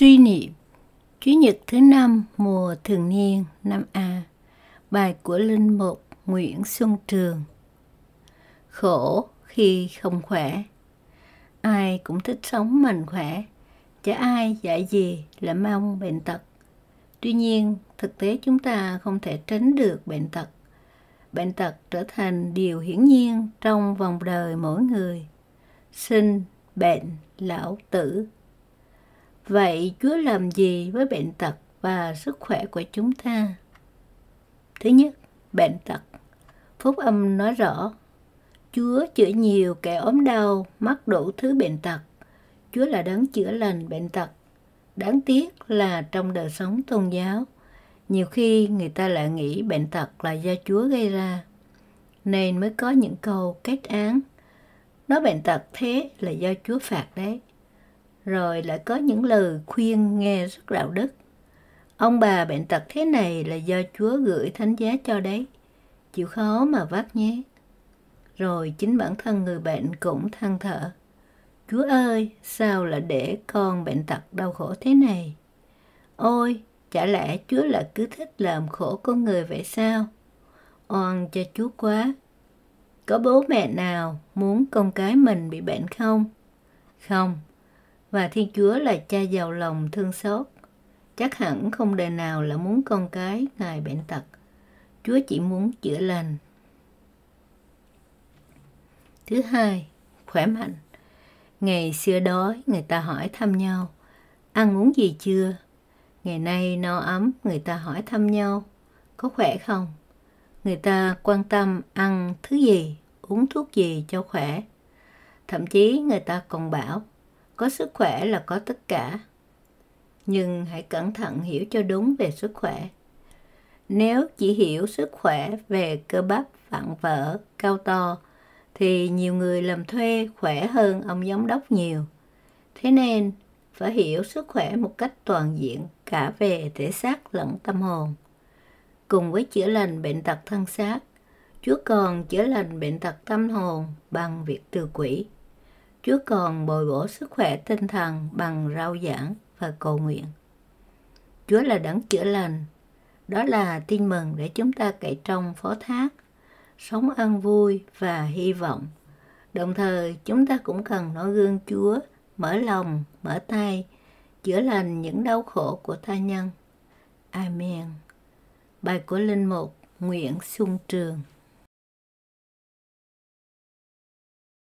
Suy niệm Chủ nhật thứ năm mùa thường niên năm A Bài của Linh Mục Nguyễn Xuân Trường Khổ khi không khỏe Ai cũng thích sống mạnh khỏe Chả ai dạ gì là mong bệnh tật Tuy nhiên thực tế chúng ta không thể tránh được bệnh tật Bệnh tật trở thành điều hiển nhiên trong vòng đời mỗi người Sinh, bệnh, lão, tử Vậy Chúa làm gì với bệnh tật và sức khỏe của chúng ta? Thứ nhất, bệnh tật. Phúc âm nói rõ, Chúa chữa nhiều kẻ ốm đau, mắc đủ thứ bệnh tật. Chúa là đấng chữa lành bệnh tật. Đáng tiếc là trong đời sống tôn giáo, nhiều khi người ta lại nghĩ bệnh tật là do Chúa gây ra, nên mới có những câu kết án. Nói bệnh tật thế là do Chúa phạt đấy rồi lại có những lời khuyên nghe rất đạo đức. Ông bà bệnh tật thế này là do Chúa gửi thánh giá cho đấy, chịu khó mà vác nhé. Rồi chính bản thân người bệnh cũng than thở. Chúa ơi, sao lại để con bệnh tật đau khổ thế này? Ôi, chả lẽ Chúa lại cứ thích làm khổ con người vậy sao? Oan cho Chúa quá. Có bố mẹ nào muốn con cái mình bị bệnh không? Không, và Thiên Chúa là cha giàu lòng thương xót. Chắc hẳn không đời nào là muốn con cái Ngài bệnh tật. Chúa chỉ muốn chữa lành. Thứ hai, khỏe mạnh. Ngày xưa đói, người ta hỏi thăm nhau. Ăn uống gì chưa? Ngày nay no ấm, người ta hỏi thăm nhau. Có khỏe không? Người ta quan tâm ăn thứ gì, uống thuốc gì cho khỏe. Thậm chí người ta còn bảo có sức khỏe là có tất cả nhưng hãy cẩn thận hiểu cho đúng về sức khỏe nếu chỉ hiểu sức khỏe về cơ bắp vặn vỡ cao to thì nhiều người làm thuê khỏe hơn ông giám đốc nhiều thế nên phải hiểu sức khỏe một cách toàn diện cả về thể xác lẫn tâm hồn cùng với chữa lành bệnh tật thân xác chúa còn chữa lành bệnh tật tâm hồn bằng việc từ quỷ Chúa còn bồi bổ sức khỏe tinh thần bằng rau giảng và cầu nguyện. Chúa là đấng chữa lành. Đó là tin mừng để chúng ta cậy trong phó thác, sống an vui và hy vọng. Đồng thời, chúng ta cũng cần nói gương Chúa, mở lòng, mở tay, chữa lành những đau khổ của tha nhân. Amen. Bài của Linh Mục Nguyễn Xuân Trường